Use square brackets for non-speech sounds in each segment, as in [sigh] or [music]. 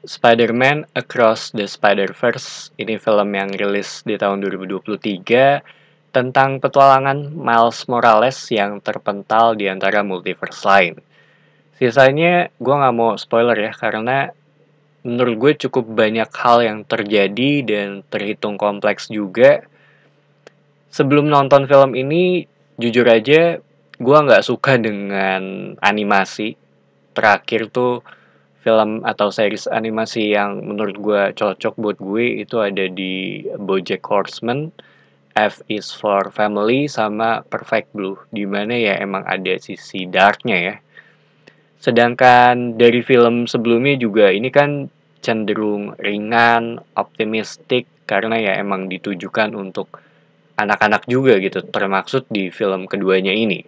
Spider-Man Across the Spider-Verse ini film yang rilis di tahun 2023 tentang petualangan Miles Morales yang terpental di antara multiverse lain. Sisanya gue nggak mau spoiler ya karena menurut gue cukup banyak hal yang terjadi dan terhitung kompleks juga. Sebelum nonton film ini, jujur aja gue nggak suka dengan animasi. Terakhir tuh film atau series animasi yang menurut gue cocok buat gue itu ada di BoJack Horseman, F is for Family sama Perfect Blue di mana ya emang ada sisi darknya ya sedangkan dari film sebelumnya juga ini kan cenderung ringan optimistik karena ya emang ditujukan untuk anak-anak juga gitu termaksud di film keduanya ini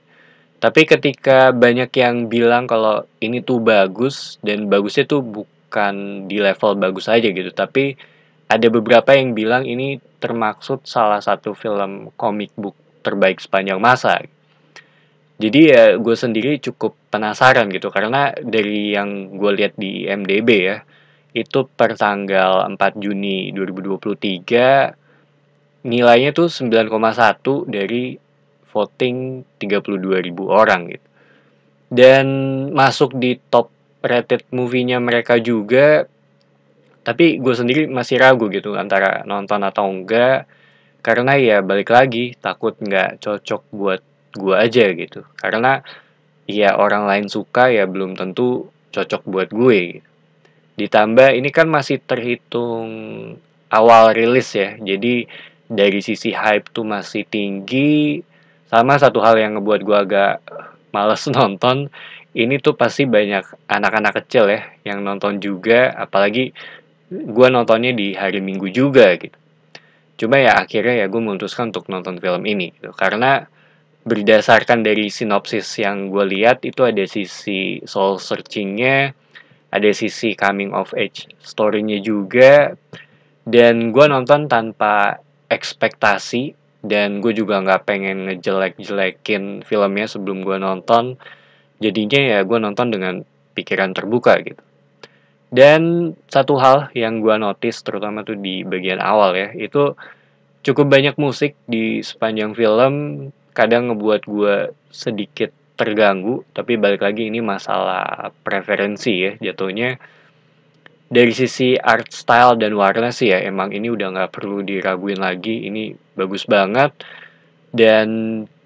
tapi ketika banyak yang bilang kalau ini tuh bagus dan bagusnya tuh bukan di level bagus aja gitu, tapi ada beberapa yang bilang ini termaksud salah satu film comic book terbaik sepanjang masa. Jadi ya gue sendiri cukup penasaran gitu karena dari yang gue lihat di MDB ya itu per tanggal 4 Juni 2023 nilainya tuh 9,1 dari voting 32.000 orang gitu. Dan masuk di top rated movie-nya mereka juga. Tapi gue sendiri masih ragu gitu antara nonton atau enggak. Karena ya balik lagi takut nggak cocok buat gue aja gitu. Karena ya orang lain suka ya belum tentu cocok buat gue gitu. Ditambah ini kan masih terhitung awal rilis ya. Jadi dari sisi hype tuh masih tinggi sama satu hal yang ngebuat gue agak males [laughs] nonton ini tuh pasti banyak anak-anak kecil ya yang nonton juga apalagi gue nontonnya di hari minggu juga gitu cuma ya akhirnya ya gue memutuskan untuk nonton film ini gitu. karena berdasarkan dari sinopsis yang gue lihat itu ada sisi soul searchingnya ada sisi coming of age storynya juga dan gue nonton tanpa ekspektasi dan gue juga nggak pengen ngejelek-jelekin filmnya sebelum gue nonton jadinya ya gue nonton dengan pikiran terbuka gitu dan satu hal yang gue notice terutama tuh di bagian awal ya itu cukup banyak musik di sepanjang film kadang ngebuat gue sedikit terganggu tapi balik lagi ini masalah preferensi ya jatuhnya dari sisi art style dan warna sih ya emang ini udah nggak perlu diraguin lagi ini bagus banget dan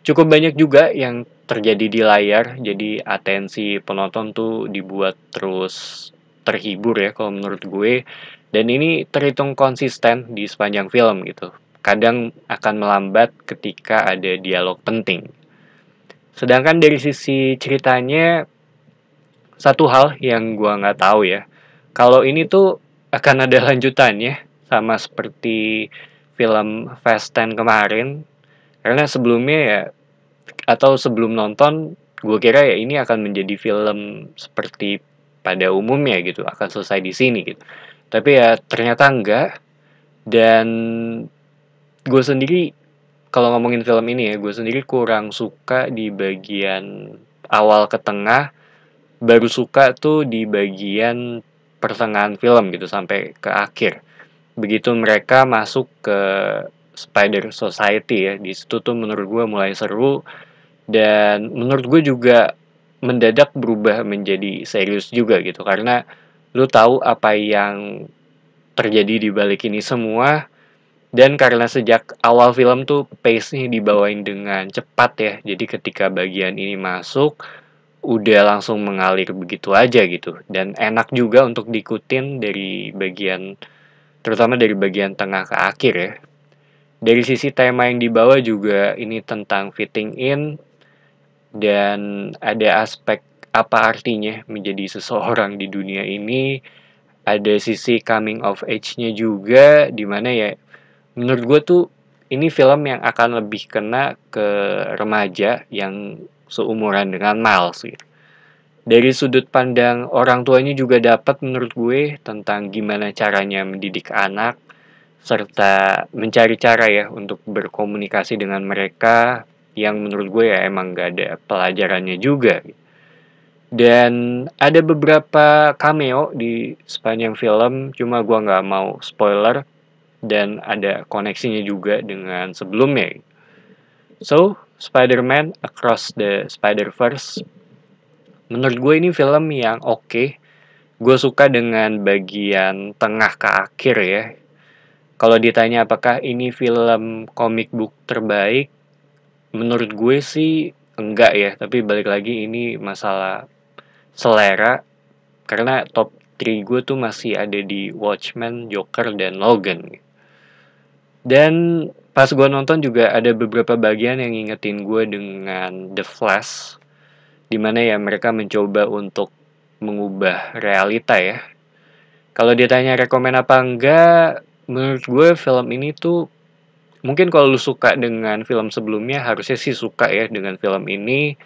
cukup banyak juga yang terjadi di layar jadi atensi penonton tuh dibuat terus terhibur ya kalau menurut gue dan ini terhitung konsisten di sepanjang film gitu kadang akan melambat ketika ada dialog penting sedangkan dari sisi ceritanya satu hal yang gue nggak tahu ya kalau ini tuh akan ada lanjutannya sama seperti film Fast 10 kemarin karena sebelumnya ya atau sebelum nonton gue kira ya ini akan menjadi film seperti pada umumnya gitu akan selesai di sini gitu tapi ya ternyata enggak dan gue sendiri kalau ngomongin film ini ya gue sendiri kurang suka di bagian awal ke tengah baru suka tuh di bagian pertengahan film gitu sampai ke akhir. Begitu mereka masuk ke Spider Society ya, di situ tuh menurut gue mulai seru dan menurut gue juga mendadak berubah menjadi serius juga gitu karena lu tahu apa yang terjadi di balik ini semua dan karena sejak awal film tuh pace-nya dibawain dengan cepat ya jadi ketika bagian ini masuk udah langsung mengalir begitu aja gitu dan enak juga untuk diikutin dari bagian terutama dari bagian tengah ke akhir ya dari sisi tema yang dibawa juga ini tentang fitting in dan ada aspek apa artinya menjadi seseorang di dunia ini ada sisi coming of age-nya juga dimana ya menurut gue tuh ini film yang akan lebih kena ke remaja yang seumuran dengan Miles gitu. Dari sudut pandang orang tuanya juga dapat menurut gue tentang gimana caranya mendidik anak serta mencari cara ya untuk berkomunikasi dengan mereka yang menurut gue ya emang gak ada pelajarannya juga. Gitu. Dan ada beberapa cameo di sepanjang film, cuma gue gak mau spoiler dan ada koneksinya juga dengan sebelumnya. Gitu. So, Spider-Man Across the Spider-Verse. Menurut gue ini film yang oke. Okay. Gue suka dengan bagian tengah ke akhir ya. Kalau ditanya apakah ini film comic book terbaik, menurut gue sih enggak ya. Tapi balik lagi ini masalah selera. Karena top 3 gue tuh masih ada di Watchmen, Joker, dan Logan. Dan pas gue nonton juga ada beberapa bagian yang ngingetin gue dengan The Flash dimana ya mereka mencoba untuk mengubah realita ya kalau ditanya rekomen apa enggak menurut gue film ini tuh mungkin kalau lu suka dengan film sebelumnya harusnya sih suka ya dengan film ini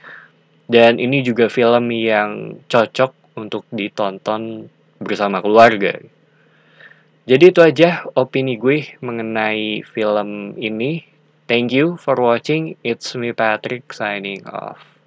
dan ini juga film yang cocok untuk ditonton bersama keluarga jadi itu aja opini gue mengenai film ini. Thank you for watching. It's me Patrick signing off.